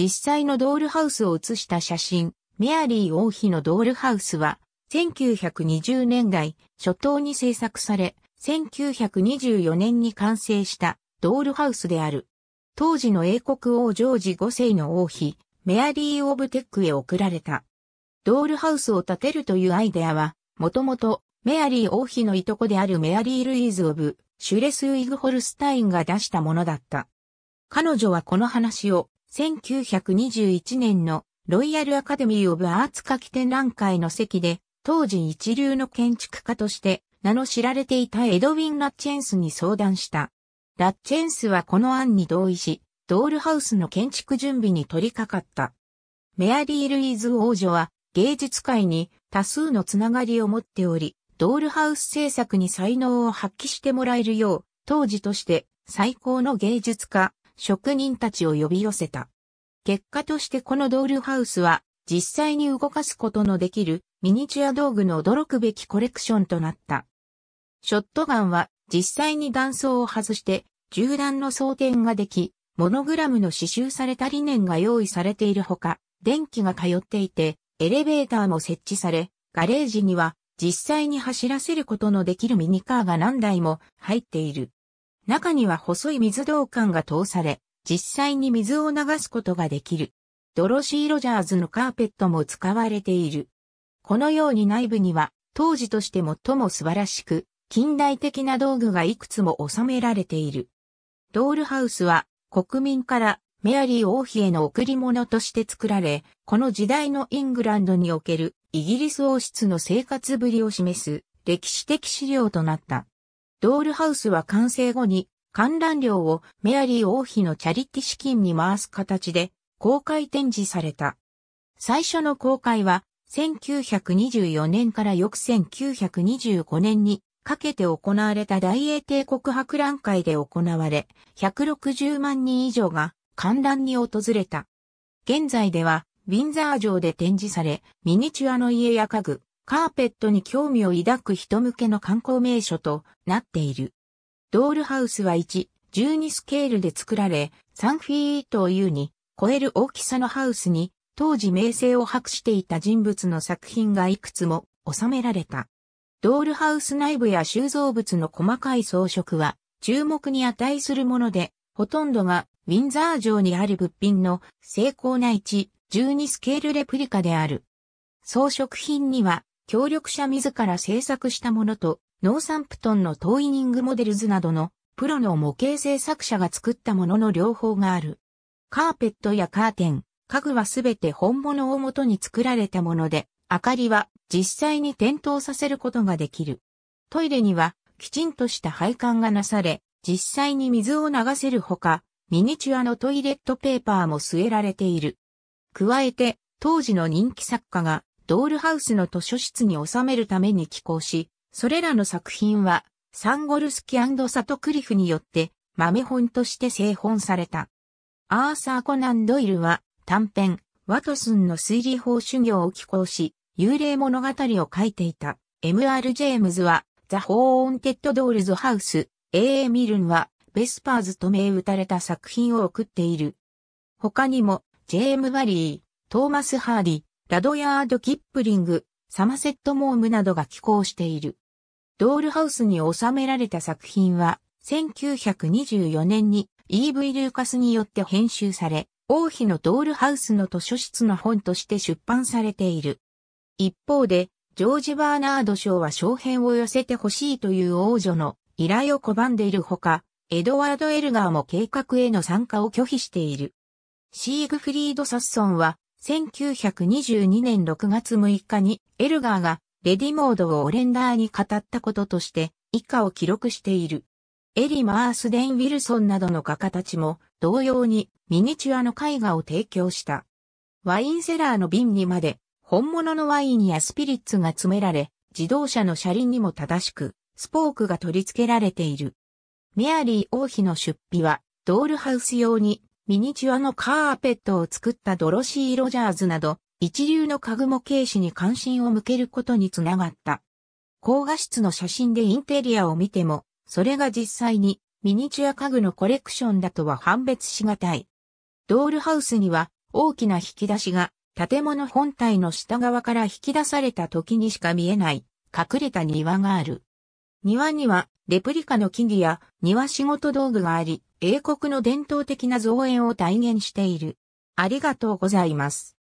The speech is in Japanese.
実際のドールハウスを写した写真、メアリー王妃のドールハウスは、1920年代初頭に制作され、1924年に完成したドールハウスである。当時の英国王ジョージ5世の王妃、メアリー・オブテックへ贈られた。ドールハウスを建てるというアイデアは、もともとメアリー王妃のいとこであるメアリー・ルイーズ・オブ、シュレス・ウィグホルスタインが出したものだった。彼女はこの話を1921年のロイヤルアカデミー・オブ・アーツ書き展覧会の席で、当時一流の建築家として名の知られていたエドウィン・ラッチェンスに相談した。ラッチェンスはこの案に同意し、ドールハウスの建築準備に取り掛かった。メアリー・ルイーズ王女は芸術界に多数のつながりを持っており、ドールハウス制作に才能を発揮してもらえるよう、当時として最高の芸術家、職人たちを呼び寄せた。結果としてこのドールハウスは実際に動かすことのできるミニチュア道具の驚くべきコレクションとなった。ショットガンは実際に弾倉を外して銃弾の装填ができ、モノグラムの刺繍された理念が用意されているほか、電気が通っていて、エレベーターも設置され、ガレージには実際に走らせることのできるミニカーが何台も入っている。中には細い水道管が通され、実際に水を流すことができる。ドロシー・ロジャーズのカーペットも使われている。このように内部には、当時として最も素晴らしく、近代的な道具がいくつも収められている。ドールハウスは、国民からメアリー王妃への贈り物として作られ、この時代のイングランドにおけるイギリス王室の生活ぶりを示す歴史的資料となった。ドールハウスは完成後に観覧料をメアリー王妃のチャリティ資金に回す形で公開展示された。最初の公開は1924年から翌1925年にかけて行われた大英帝国博覧会で行われ、160万人以上が観覧に訪れた。現在ではウィンザー城で展示され、ミニチュアの家や家具、カーペットに興味を抱く人向けの観光名所となっている。ドールハウスは1、12スケールで作られ、3フィートを優に超える大きさのハウスに、当時名声を博していた人物の作品がいくつも収められた。ドールハウス内部や収蔵物の細かい装飾は、注目に値するもので、ほとんどがウィンザー城にある物品の精巧な1、12スケールレプリカである。装飾品には協力者自ら制作したものと、ノーサンプトンのトーイニングモデルズなどのプロの模型制作者が作ったものの両方がある。カーペットやカーテン、家具はすべて本物を元に作られたもので、明かりは実際に点灯させることができる。トイレにはきちんとした配管がなされ、実際に水を流せるほか、ミニチュアのトイレットペーパーも据えられている。加えて、当時の人気作家がドールハウスの図書室に収めるために寄稿し、それらの作品は、サンゴルスキサトクリフによって豆本として製本された。アーサー・コナン・ドイルは短編、ワトソンの推理法修行を寄稿し、幽霊物語を書いていた。M.R. ジェームズは、ザ・ホーンテッド・ドールズ・ハウス、A.A. ミルンは、ベスパーズと銘打たれた作品を送っている。他にも、ジェーム・バリー、トーマス・ハーディ、ラドヤード・キップリング、サマセット・モームなどが寄稿している。ドールハウスに収められた作品は、1924年に E.V. ルーカスによって編集され、王妃のドールハウスの図書室の本として出版されている。一方で、ジョージ・バーナード賞は小編を寄せてほしいという王女の依頼を拒んでいるほか、エドワード・エルガーも計画への参加を拒否している。シーグフリード・サッソンは1922年6月6日にエルガーがレディモードをオレンダーに語ったこととして以下を記録している。エリ・マースデン・ウィルソンなどの画家たちも同様にミニチュアの絵画を提供した。ワインセラーの瓶にまで本物のワインやスピリッツが詰められ、自動車の車輪にも正しく、スポークが取り付けられている。メアリー王妃の出費は、ドールハウス用にミニチュアのカーペットを作ったドロシー・ロジャーズなど、一流の家具模型師に関心を向けることにつながった。高画質の写真でインテリアを見ても、それが実際にミニチュア家具のコレクションだとは判別しがたい。ドールハウスには大きな引き出しが建物本体の下側から引き出された時にしか見えない隠れた庭がある。庭にはレプリカの木々や庭仕事道具があり、英国の伝統的な造園を体現している。ありがとうございます。